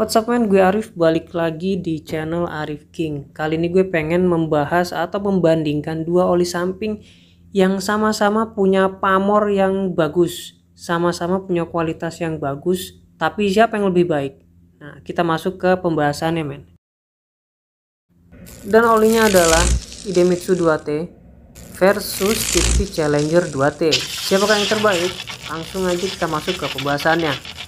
What's up man, gue Arif balik lagi di channel Arif King Kali ini gue pengen membahas atau membandingkan dua oli samping yang sama-sama punya pamor yang bagus Sama-sama punya kualitas yang bagus, tapi siapa yang lebih baik? Nah, kita masuk ke pembahasannya men Dan olinya adalah Idemitsu 2T versus Tipsy Challenger 2T siapa yang terbaik? Langsung aja kita masuk ke pembahasannya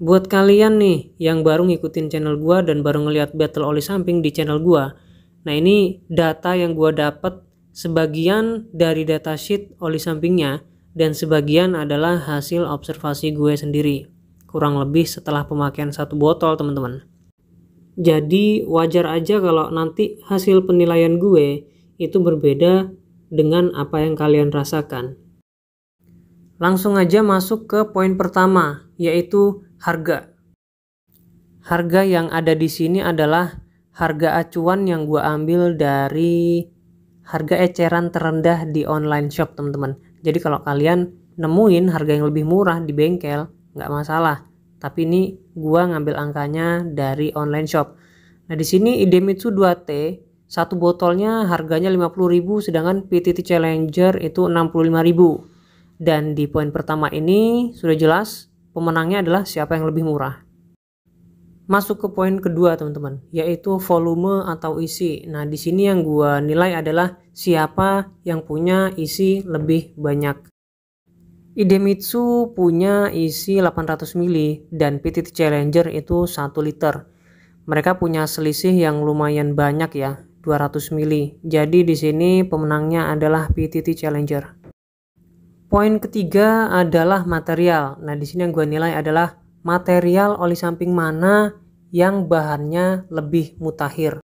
Buat kalian nih yang baru ngikutin channel gua dan baru ngelihat battle oli samping di channel gua. Nah, ini data yang gua dapat sebagian dari datasheet oli sampingnya dan sebagian adalah hasil observasi gue sendiri. Kurang lebih setelah pemakaian satu botol, teman-teman. Jadi wajar aja kalau nanti hasil penilaian gue itu berbeda dengan apa yang kalian rasakan. Langsung aja masuk ke poin pertama, yaitu harga. Harga yang ada di sini adalah harga acuan yang gue ambil dari harga eceran terendah di online shop teman-teman. Jadi kalau kalian nemuin harga yang lebih murah di bengkel, nggak masalah. Tapi ini gue ngambil angkanya dari online shop. Nah di sini Idemitsu 2T satu botolnya harganya 50.000 sedangkan PTT Challenger itu 65.000. Dan di poin pertama ini sudah jelas pemenangnya adalah siapa yang lebih murah. Masuk ke poin kedua teman-teman, yaitu volume atau isi. Nah di sini yang gue nilai adalah siapa yang punya isi lebih banyak. Idemitsu punya isi 800 ml dan PTT Challenger itu 1 liter. Mereka punya selisih yang lumayan banyak ya, 200 ml. Jadi di sini pemenangnya adalah PTT Challenger. Poin ketiga adalah material. Nah, di sini yang gue nilai adalah material oli samping mana yang bahannya lebih mutakhir.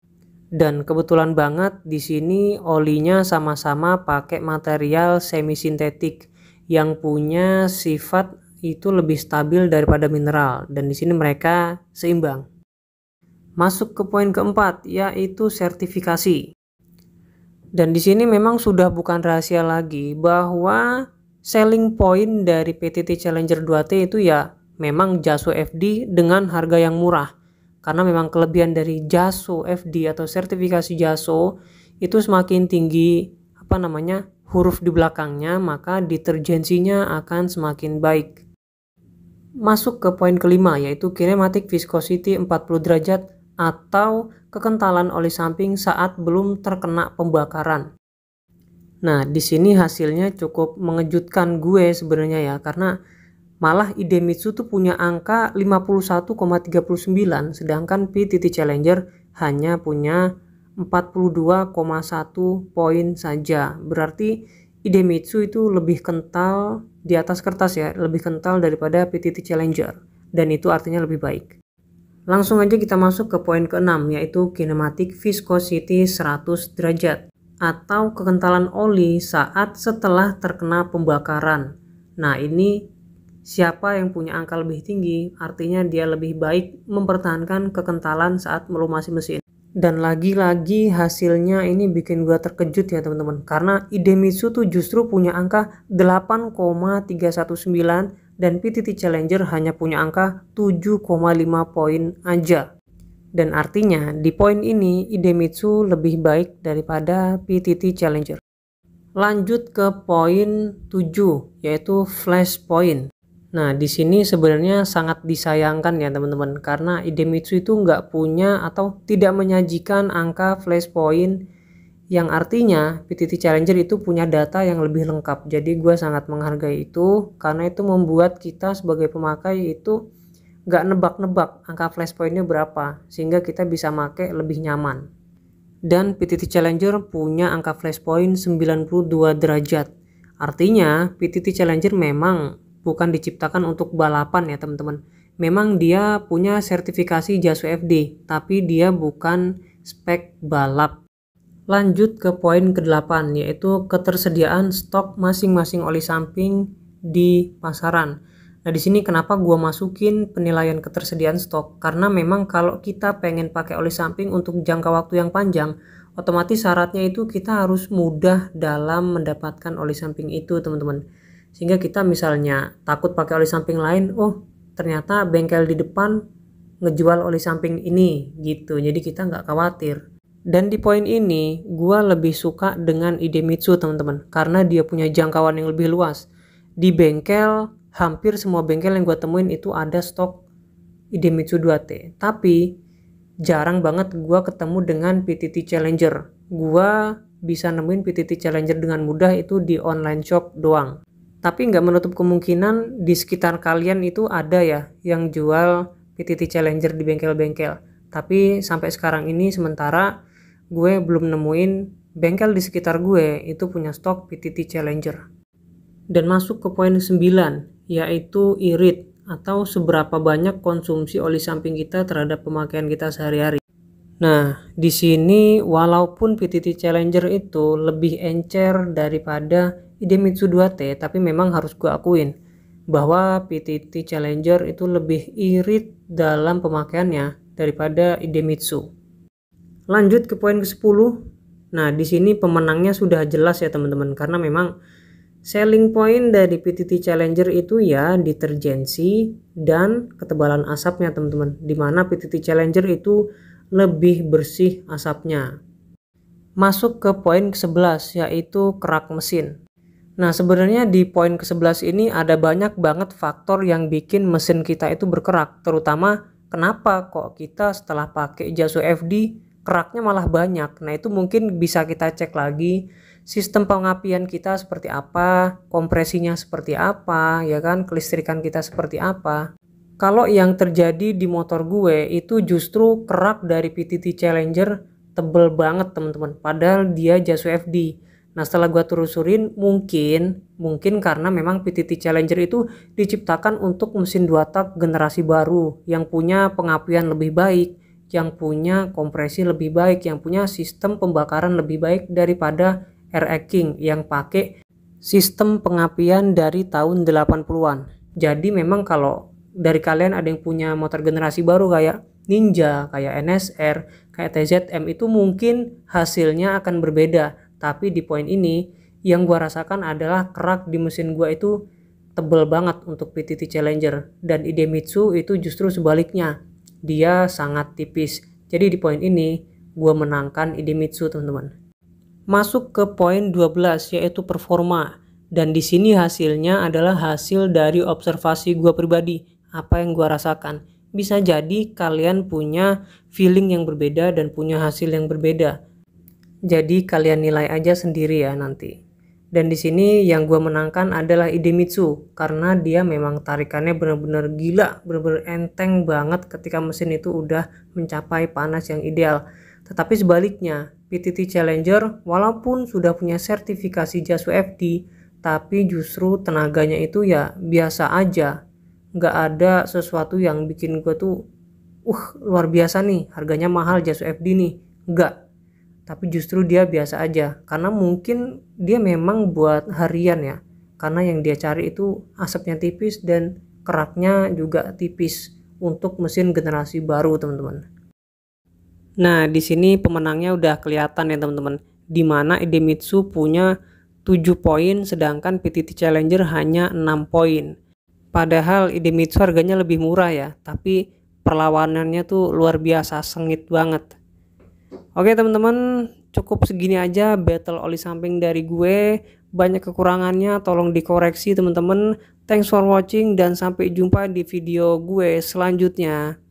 Dan kebetulan banget di sini olinya sama-sama pakai material semi sintetik yang punya sifat itu lebih stabil daripada mineral dan di sini mereka seimbang. Masuk ke poin keempat yaitu sertifikasi. Dan di sini memang sudah bukan rahasia lagi bahwa selling point dari PTT Challenger 2T itu ya memang Jaso FD dengan harga yang murah. Karena memang kelebihan dari Jaso FD atau sertifikasi Jaso itu semakin tinggi apa namanya huruf di belakangnya maka deterjensinya akan semakin baik. Masuk ke poin kelima yaitu kinematic viscosity 40 derajat atau kekentalan oli samping saat belum terkena pembakaran. Nah, di sini hasilnya cukup mengejutkan gue sebenarnya ya karena malah Idemitsu tuh punya angka 51,39 sedangkan PTT Challenger hanya punya 42,1 poin saja. Berarti Idemitsu itu lebih kental di atas kertas ya, lebih kental daripada PTT Challenger dan itu artinya lebih baik. Langsung aja kita masuk ke poin keenam yaitu kinematik viscosity 100 derajat atau kekentalan oli saat setelah terkena pembakaran. Nah, ini siapa yang punya angka lebih tinggi, artinya dia lebih baik mempertahankan kekentalan saat melumasi mesin. Dan lagi-lagi hasilnya ini bikin gua terkejut ya teman-teman. Karena Idemitsu tuh justru punya angka 8,319 dan PTT Challenger hanya punya angka 7,5 poin aja dan artinya di poin ini Idemitsu lebih baik daripada PTT Challenger. Lanjut ke poin 7 yaitu flash point. Nah, di sini sebenarnya sangat disayangkan ya teman-teman karena Idemitsu itu nggak punya atau tidak menyajikan angka flash point yang artinya PTT Challenger itu punya data yang lebih lengkap. Jadi gue sangat menghargai itu karena itu membuat kita sebagai pemakai itu nggak nebak-nebak angka flash pointnya berapa sehingga kita bisa make lebih nyaman. Dan PTT Challenger punya angka flash point 92 derajat. Artinya PTT Challenger memang bukan diciptakan untuk balapan ya teman-teman. Memang dia punya sertifikasi JASU FD, tapi dia bukan spek balap. Lanjut ke poin ke-8 yaitu ketersediaan stok masing-masing oli samping di pasaran. Nah, di sini kenapa gua masukin penilaian ketersediaan stok? Karena memang kalau kita pengen pakai oli samping untuk jangka waktu yang panjang, otomatis syaratnya itu kita harus mudah dalam mendapatkan oli samping itu, teman-teman. Sehingga kita misalnya takut pakai oli samping lain, oh, ternyata bengkel di depan ngejual oli samping ini gitu. Jadi kita nggak khawatir. Dan di poin ini, gua lebih suka dengan ide Mitsu, teman-teman, karena dia punya jangkauan yang lebih luas. Di bengkel hampir semua bengkel yang gue temuin itu ada stok Idemitsu 2T. Tapi jarang banget gue ketemu dengan PTT Challenger. Gue bisa nemuin PTT Challenger dengan mudah itu di online shop doang. Tapi nggak menutup kemungkinan di sekitar kalian itu ada ya yang jual PTT Challenger di bengkel-bengkel. Tapi sampai sekarang ini sementara gue belum nemuin bengkel di sekitar gue itu punya stok PTT Challenger. Dan masuk ke poin 9, yaitu irit atau seberapa banyak konsumsi oli samping kita terhadap pemakaian kita sehari-hari. Nah, di sini walaupun PTT Challenger itu lebih encer daripada Idemitsu 2T, tapi memang harus gue akuin bahwa PTT Challenger itu lebih irit dalam pemakaiannya daripada Idemitsu. Lanjut ke poin ke-10. Nah, di sini pemenangnya sudah jelas ya teman-teman karena memang Selling point dari PTT Challenger itu ya deterjensi dan ketebalan asapnya teman-teman. Dimana PTT Challenger itu lebih bersih asapnya. Masuk ke poin ke-11 yaitu kerak mesin. Nah sebenarnya di poin ke-11 ini ada banyak banget faktor yang bikin mesin kita itu berkerak. Terutama kenapa kok kita setelah pakai jasu FD keraknya malah banyak. Nah itu mungkin bisa kita cek lagi sistem pengapian kita seperti apa, kompresinya seperti apa, ya kan, kelistrikan kita seperti apa. Kalau yang terjadi di motor gue itu justru kerak dari PTT Challenger tebel banget teman-teman, padahal dia jasu FD. Nah setelah gue terusurin, mungkin, mungkin karena memang PTT Challenger itu diciptakan untuk mesin dua tak generasi baru yang punya pengapian lebih baik, yang punya kompresi lebih baik, yang punya sistem pembakaran lebih baik daripada RE King yang pakai sistem pengapian dari tahun 80-an. Jadi memang kalau dari kalian ada yang punya motor generasi baru kayak Ninja, kayak NSR, kayak TZM itu mungkin hasilnya akan berbeda. Tapi di poin ini yang gua rasakan adalah kerak di mesin gua itu tebel banget untuk PTT Challenger dan Idemitsu itu justru sebaliknya dia sangat tipis jadi di poin ini gue menangkan Idemitsu teman-teman Masuk ke poin 12 yaitu performa. Dan di sini hasilnya adalah hasil dari observasi gua pribadi, apa yang gua rasakan. Bisa jadi kalian punya feeling yang berbeda dan punya hasil yang berbeda. Jadi kalian nilai aja sendiri ya nanti. Dan di sini yang gua menangkan adalah Idemitsu karena dia memang tarikannya benar-benar gila, benar-benar enteng banget ketika mesin itu udah mencapai panas yang ideal. Tetapi sebaliknya, PTT Challenger walaupun sudah punya sertifikasi JAS WFD tapi justru tenaganya itu ya biasa aja nggak ada sesuatu yang bikin gue tuh uh luar biasa nih harganya mahal JAS WFD nih nggak tapi justru dia biasa aja karena mungkin dia memang buat harian ya karena yang dia cari itu asapnya tipis dan keraknya juga tipis untuk mesin generasi baru teman-teman Nah, di sini pemenangnya udah kelihatan ya teman-teman. Di mana Idemitsu punya 7 poin sedangkan PTT Challenger hanya 6 poin. Padahal Idemitsu harganya lebih murah ya, tapi perlawanannya tuh luar biasa sengit banget. Oke teman-teman, cukup segini aja battle oli samping dari gue. Banyak kekurangannya, tolong dikoreksi teman-teman. Thanks for watching dan sampai jumpa di video gue selanjutnya.